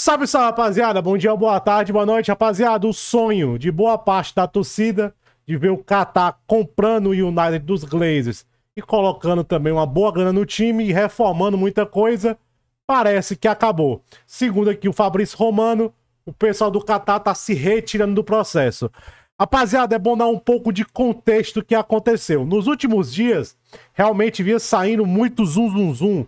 Salve, salve, rapaziada. Bom dia, boa tarde, boa noite, rapaziada. O sonho de boa parte da torcida de ver o Qatar comprando o United dos Glazers e colocando também uma boa grana no time e reformando muita coisa, parece que acabou. Segundo aqui o Fabrício Romano, o pessoal do Qatar tá se retirando do processo. Rapaziada, é bom dar um pouco de contexto que aconteceu. Nos últimos dias, realmente vinha saindo muito zum, zoom, zoom,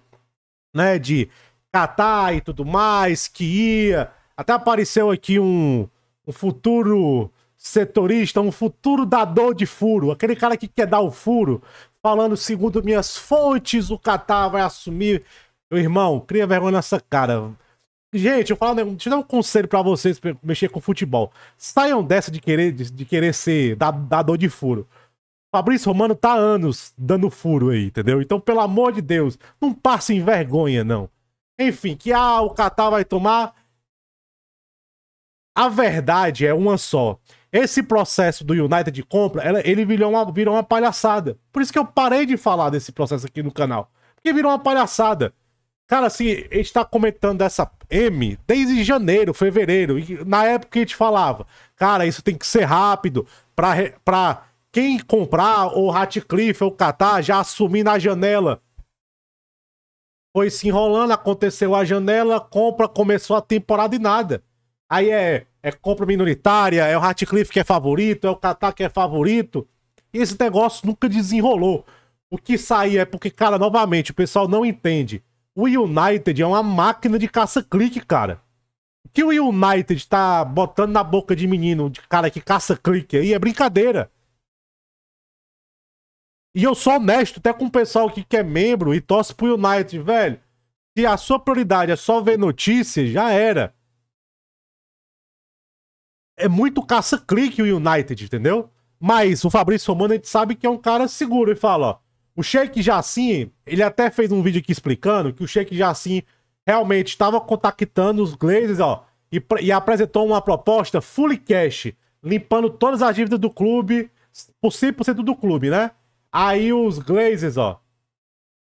né, de catar e tudo mais, que ia. Até apareceu aqui um, um futuro setorista, um futuro dador de furo, aquele cara que quer dar o furo, falando, segundo minhas fontes, o Catar vai assumir. Meu irmão, cria vergonha nessa cara. Gente, eu falo, né, deixa eu dar um conselho para vocês pra mexer com futebol. Saiam dessa de querer, de, de querer ser dador de furo. Fabrício Romano tá anos dando furo aí, entendeu? Então, pelo amor de Deus, não passem vergonha, não. Enfim, que ah, o Catar vai tomar. A verdade é uma só. Esse processo do United de compra, ele virou uma, virou uma palhaçada. Por isso que eu parei de falar desse processo aqui no canal. Porque virou uma palhaçada. Cara, assim, a gente tá comentando dessa M desde janeiro, fevereiro. E na época a gente falava, cara, isso tem que ser rápido pra, pra quem comprar ou Ratcliffe ou o Qatar já assumir na janela foi se enrolando, aconteceu a janela, compra, começou a temporada e nada. Aí é, é compra minoritária, é o Ratcliffe que é favorito, é o Qatar que é favorito. E esse negócio nunca desenrolou. O que sair é porque, cara, novamente, o pessoal não entende. O United é uma máquina de caça-clique, cara. O que o United tá botando na boca de menino, de cara que caça-clique aí, é brincadeira. E eu sou honesto até com o pessoal que é membro e torce pro United, velho. Se a sua prioridade é só ver notícias já era. É muito caça-clique o United, entendeu? Mas o Fabrício Romano a gente sabe que é um cara seguro e fala, ó. O Sheik Jassim, ele até fez um vídeo aqui explicando que o Sheik Jassim realmente estava contactando os Glazers, ó, e, e, apresentou uma proposta fully cash, limpando todas as dívidas do clube, por 100% do clube, né? Aí os Glazers, ó.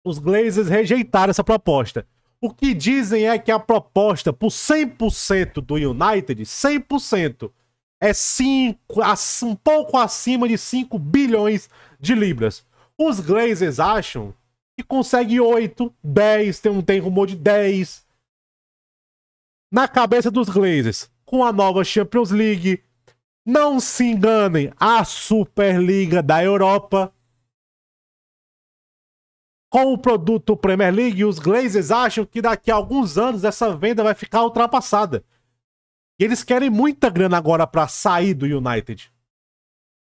Os Glazers rejeitaram essa proposta. O que dizem é que a proposta por 100% do United, 100%, é cinco, um pouco acima de 5 bilhões de libras. Os Glazers acham que consegue 8, 10, tem, um, tem rumor de 10. Na cabeça dos Glazers, com a nova Champions League, não se enganem, a Superliga da Europa com o produto Premier League, os Glazers acham que daqui a alguns anos essa venda vai ficar ultrapassada. E eles querem muita grana agora para sair do United.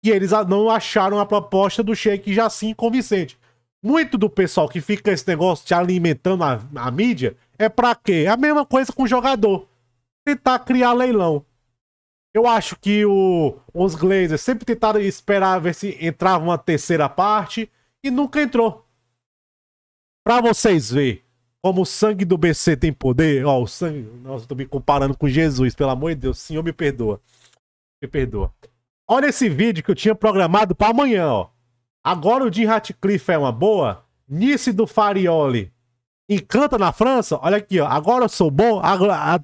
E eles não acharam a proposta do Sheik Jassim convincente. Muito do pessoal que fica esse negócio te alimentando a, a mídia é para quê? É a mesma coisa com o jogador. Tentar criar leilão. Eu acho que o, os Glazers sempre tentaram esperar ver se entrava uma terceira parte e nunca entrou. Pra vocês verem como o sangue do BC tem poder. Ó, o sangue. Nossa, eu tô me comparando com Jesus, pelo amor de Deus. Senhor, me perdoa. Me perdoa. Olha esse vídeo que eu tinha programado para amanhã, ó. Agora o Jim Ratcliffe é uma boa. Nice do Farioli encanta na França. Olha aqui, ó. Agora eu sou bom. Agora,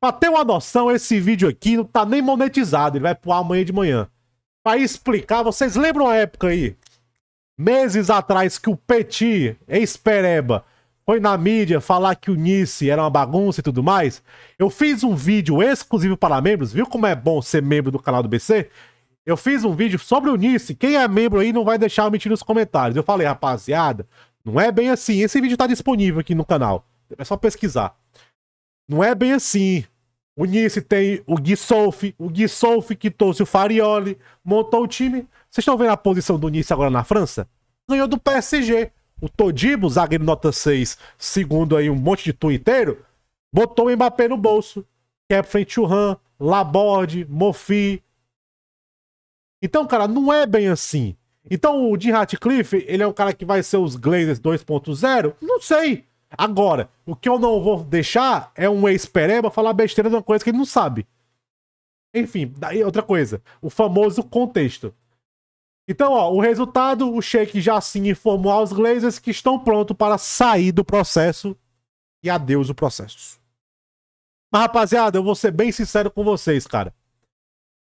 pra ter uma noção, esse vídeo aqui não tá nem monetizado. Ele vai pro amanhã de manhã. Pra explicar, vocês lembram a época aí? meses atrás que o Petit, ex-pereba, foi na mídia falar que o Nice era uma bagunça e tudo mais, eu fiz um vídeo exclusivo para membros, viu como é bom ser membro do canal do BC? Eu fiz um vídeo sobre o Nice, quem é membro aí não vai deixar eu mentir nos comentários. Eu falei, rapaziada, não é bem assim, esse vídeo está disponível aqui no canal, é só pesquisar. Não é bem assim, o Nice tem o Gui Solf, o Gui Solf que trouxe o Farioli, montou o time. Vocês estão vendo a posição do Nice agora na França? Ganhou do PSG. O Todibo, zagueiro nota 6, segundo aí um monte de inteiro. botou o Mbappé no bolso. Que é frente o Han, Laborde, Mofi. Então, cara, não é bem assim. Então, o Jim Ratcliffe, ele é um cara que vai ser os Glazers 2.0? Não sei. Agora, o que eu não vou deixar é um ex-pereba falar besteira de uma coisa que ele não sabe. Enfim, daí outra coisa. O famoso contexto. Então, ó, o resultado, o Sheik já assim informou aos Glazers que estão prontos para sair do processo e adeus o processo. Mas, rapaziada, eu vou ser bem sincero com vocês, cara.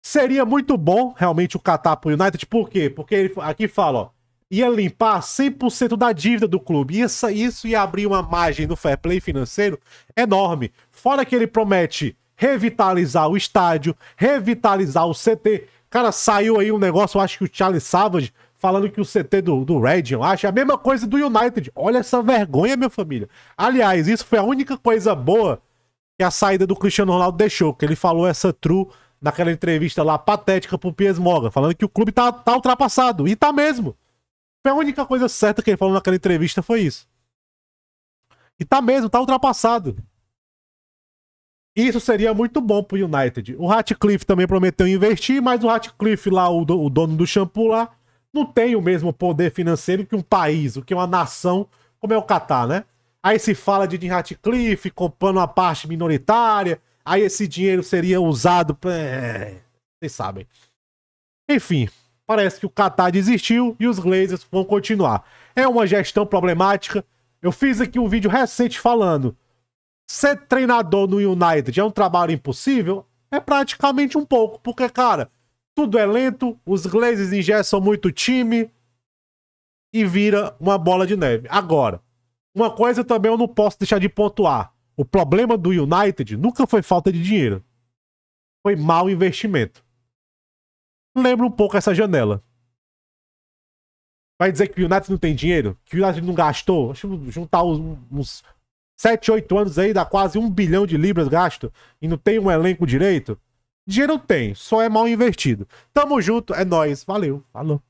Seria muito bom, realmente, o Qatar pro United. Por quê? Porque ele, aqui fala, ó ia limpar 100% da dívida do clube. Isso, isso ia abrir uma margem no fair play financeiro enorme. Fora que ele promete revitalizar o estádio, revitalizar o CT. Cara, saiu aí um negócio, eu acho que o charles Savage, falando que o CT do, do Red, eu acho, é a mesma coisa do United. Olha essa vergonha, minha família. Aliás, isso foi a única coisa boa que a saída do Cristiano Ronaldo deixou, que ele falou essa true naquela entrevista lá patética pro Piers Morgan, falando que o clube tá, tá ultrapassado. E tá mesmo. Foi a única coisa certa que ele falou naquela entrevista foi isso. E tá mesmo, tá ultrapassado. Isso seria muito bom pro United. O Ratcliffe também prometeu investir, mas o Ratcliffe lá, o, do, o dono do shampoo lá, não tem o mesmo poder financeiro que um país, o que uma nação, como é o Catar, né? Aí se fala de Jim Ratcliffe comprando uma parte minoritária, aí esse dinheiro seria usado pra... É, vocês sabem. Enfim, Parece que o Qatar desistiu e os Glazers vão continuar. É uma gestão problemática. Eu fiz aqui um vídeo recente falando. Ser treinador no United é um trabalho impossível? É praticamente um pouco, porque, cara, tudo é lento, os Glazers ingestam muito time e vira uma bola de neve. Agora, uma coisa também eu não posso deixar de pontuar. O problema do United nunca foi falta de dinheiro. Foi mau investimento lembra um pouco essa janela. Vai dizer que o United não tem dinheiro? Que o United não gastou? Acho que juntar uns, uns 7, 8 anos aí dá quase um bilhão de libras gasto e não tem um elenco direito? Dinheiro tem, só é mal investido. Tamo junto, é nós. Valeu, falou.